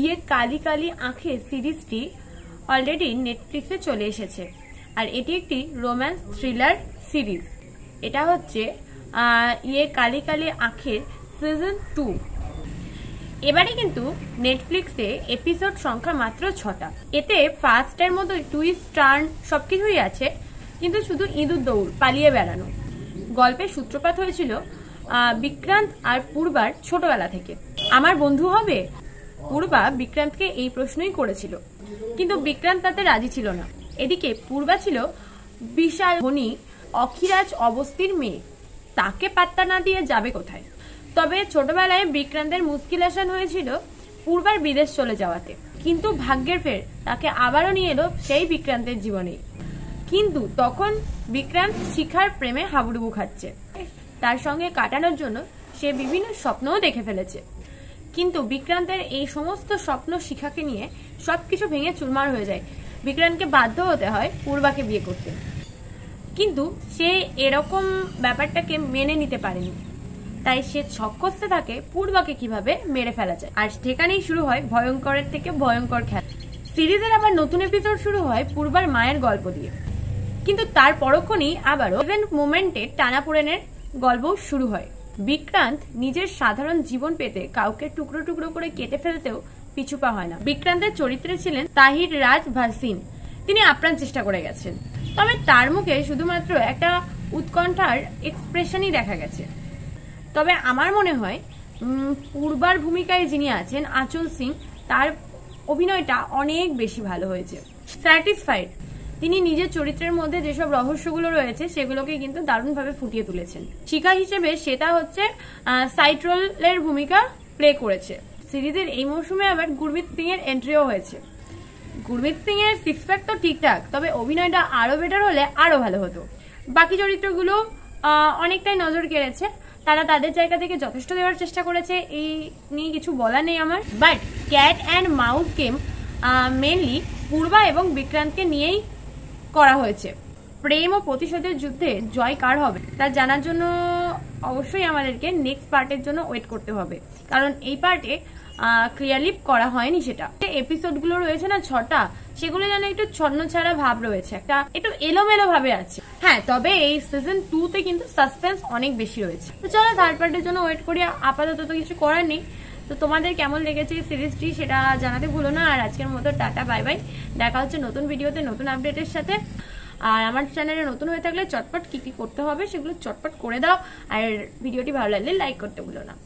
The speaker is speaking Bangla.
ইয়ে কালি কালি আঁখে সিরিজটি অলরেডি নেটফ্লিক্সে চলে এসেছে আর এটি একটি রোম্যান্স থ্রিলার সিরিজ এটা হচ্ছে ইয়ে কালি কালি আঁখের সিজন টু এবারে কিন্তু নেটফ্লিক্সে এপিসোড সংখ্যা মাত্র ছটা এতে ফার্স্টের মতো টুইস্ট টার্ন সবকিছুই আছে কিন্তু শুধু ইঁদুর দৌড় পালিয়ে বেড়ানো গল্পের সূত্রপাত হয়েছিল বিক্রান্ত আর পূর্বার ছোটবেলা থেকে আমার বন্ধু হবে পূর্বা বিক্রান্তকে এই প্রশ্নই করেছিল কিন্তু বিক্রান্ত তাতে রাজি ছিল না এদিকে পূর্বা ছিল বিশাল ধনী অখিরাজ অবস্থির মেয়ে তাকে পাত্তা না দিয়ে যাবে কোথায় তবে ছোটবেলায় বিক্রান্তের মুশকিল আসান হয়েছিল পূর্বার বিদেশ চলে যাওয়াতে কিন্তু ভাগ্যের ফের তাকে আবারও নিয়ে এলো সেই বিক্রান্তের জীবনে কিন্তু তখন বিক্রান্ত শিখার প্রেমে হাবুডুবু খাচ্ছে তার সঙ্গে কাটানোর জন্য সে বিভিন্ন স্বপ্নও দেখে ফেলেছে কিন্তু বিক্রান্তের এই সমস্ত স্বপ্ন শিখাকে নিয়ে সবকিছু ভেঙে চুরমার হয়ে যায় বিক্রান্তকে বাধ্য হতে হয় পূর্বাকে বিয়ে করতে কিন্তু সে এরকম ব্যাপারটাকে মেনে নিতে পারেনি তাই সে ছক করতে থাকে পূর্বাকে কিভাবে মেরে ফেলা যায় আর সেখানেই শুরু হয় ভয়ঙ্করের থেকে ভয়ঙ্কর খেলা সিরিজের আবার নতুন এপিসোড শুরু হয় পূর্বার মায়ের গল্প দিয়ে কিন্তু তার পরক্ষণেই আবারও ইভেন্ট মোমেন্টে টানাপোড়েনের গল্প শুরু হয় বিক্রান্ত নিজের সাধারণ জীবন পেতে কাউকে টুকরো টুকরো করে কেটে ফেলতেও পিছু পা হয় না বিক্রান্তের চরিত্রে ছিলেন তাহির রাজ ভাসিন তিনি আপ্রাণ চেষ্টা করে গেছেন তবে তার মুখে শুধুমাত্র একটা উৎকণ্ঠার এক্সপ্রেশনই দেখা গেছে তবে আমার মনে হয় পূর্বার ভূমিকায় যিনি আছেন আচল সিং তার অভিনয়টা অনেক বেশি ভালো হয়েছে স্যাটিসফাইড তিনি নিজের চরিত্রের মধ্যে যেসব রহস্যগুলো রয়েছে সেগুলোকে কিন্তু দারুণভাবে ফুটিয়ে তুলেছেন শিকা হিসেবে সেটা হচ্ছে সাইট্রোলের ভূমিকা প্লে করেছে সিরিজের এই মৌসুমে আবার গুরমিত সিং এর এন্ট্রিও হয়েছে গুরমিত সিং এর সিক্স প্যাক তো ঠিকঠাক তবে অভিনয়টা আরো বেটার হলে আরো ভালো হতো বাকি চরিত্রগুলো অনেকটাই নজর কেড়েছে তারা তাদের জায়গা থেকে যথেষ্ট দেওয়ার চেষ্টা করেছে এই নিয়ে কিছু বলা নেই আমার but cat and mouth game mainly Purba এবং বিক্রান্তকে নিয়েই করা হয়েছে প্রেম ও প্রতিশোধের যুদ্ধে জয় কার হবে তা জানার জন্য অবশ্যই আমাদেরকে নেক্সট পার্টের জন্য ওয়েট করতে হবে কারণ এই পার্টে ক্লিয়ারলি করা হয়নি সেটা এপিসোডগুলো রয়েছে না ছটা সেগুলো যেন একটু ছন্ন ছাড়া ভাব রয়েছে একটা একটু এলোমেলো ভাবে আছে হ্যাঁ তবে এই সিজন টু তে কিন্তু সাসপেন্স অনেক বেশি রয়েছে তো চলো থার্ড পার্টের জন্য ওয়েট করি আপাতত তো কিছু করার নেই তো তোমাদের কেমন লেগেছে সিরিজটি সেটা জানাতে ভুলো না আর আজকের মতো টাটা বাই বাই দেখা হচ্ছে নতুন ভিডিওতে নতুন আপডেটের সাথে আর আমার চ্যানেলে নতুন হয়ে থাকলে চটপট কী কী করতে হবে সেগুলো চটপট করে দাও আর ভিডিওটি ভালো লাগলে লাইক করতে ভুলো না